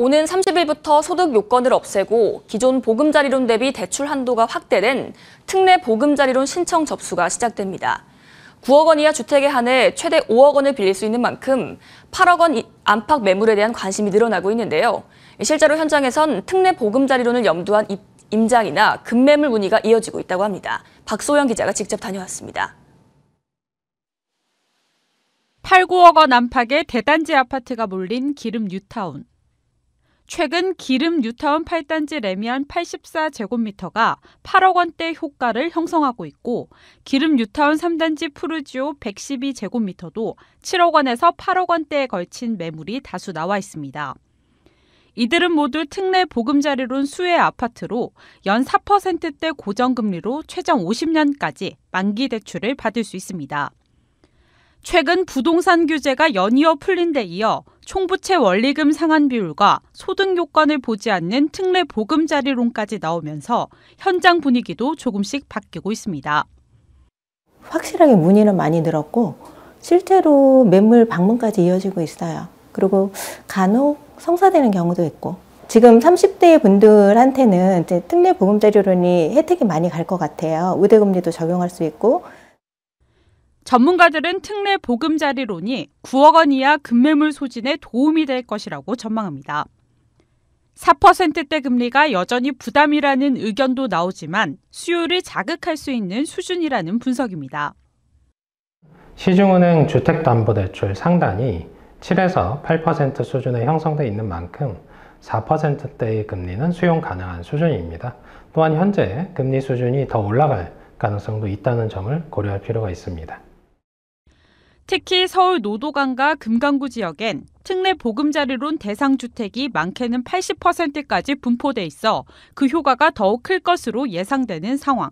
오는 30일부터 소득 요건을 없애고 기존 보금자리론 대비 대출 한도가 확대된 특례 보금자리론 신청 접수가 시작됩니다. 9억 원 이하 주택에 한해 최대 5억 원을 빌릴 수 있는 만큼 8억 원 안팎 매물에 대한 관심이 늘어나고 있는데요. 실제로 현장에선 특례 보금자리론을 염두한 임장이나 급매물 문의가 이어지고 있다고 합니다. 박소영 기자가 직접 다녀왔습니다. 8, 9억 원 안팎의 대단지 아파트가 몰린 기름 뉴타운. 최근 기름 뉴타운 8단지 레미안 84제곱미터가 8억 원대 효과를 형성하고 있고 기름 뉴타운 3단지 푸르지오 112제곱미터도 7억 원에서 8억 원대에 걸친 매물이 다수 나와 있습니다. 이들은 모두 특례 보금자리론 수혜 아파트로 연 4%대 고정금리로 최장 50년까지 만기 대출을 받을 수 있습니다. 최근 부동산 규제가 연이어 풀린 데 이어 총부채 원리금 상환 비율과 소득 요건을 보지 않는 특례 보금자리론까지 나오면서 현장 분위기도 조금씩 바뀌고 있습니다. 확실하게 문의는 많이 늘었고 실제로 매물 방문까지 이어지고 있어요. 그리고 간혹 성사되는 경우도 있고 지금 30대 분들한테는 특례 보금자리론이 혜택이 많이 갈 것 같아요. 우대금리도 적용할 수 있고 전문가들은 특례 보금자리론이 9억 원 이하 급매물 소진에 도움이 될 것이라고 전망합니다. 4%대 금리가 여전히 부담이라는 의견도 나오지만 수요를 자극할 수 있는 수준이라는 분석입니다. 시중은행 주택담보대출 상단이 7에서 8% 수준에 형성돼 있는 만큼 4%대의 금리는 수용 가능한 수준입니다. 또한 현재 금리 수준이 더 올라갈 가능성도 있다는 점을 고려할 필요가 있습니다. 특히 서울 노도강과 금강구 지역엔 특례 보금자리론 대상 주택이 많게는 80%까지 분포돼 있어 그 효과가 더욱 클 것으로 예상되는 상황.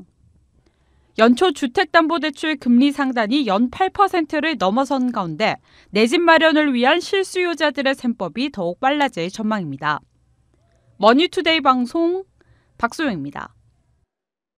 연초 주택담보대출 금리 상단이 연 8%를 넘어선 가운데 내 집 마련을 위한 실수요자들의 셈법이 더욱 빨라질 전망입니다. 머니투데이 방송 박소영입니다.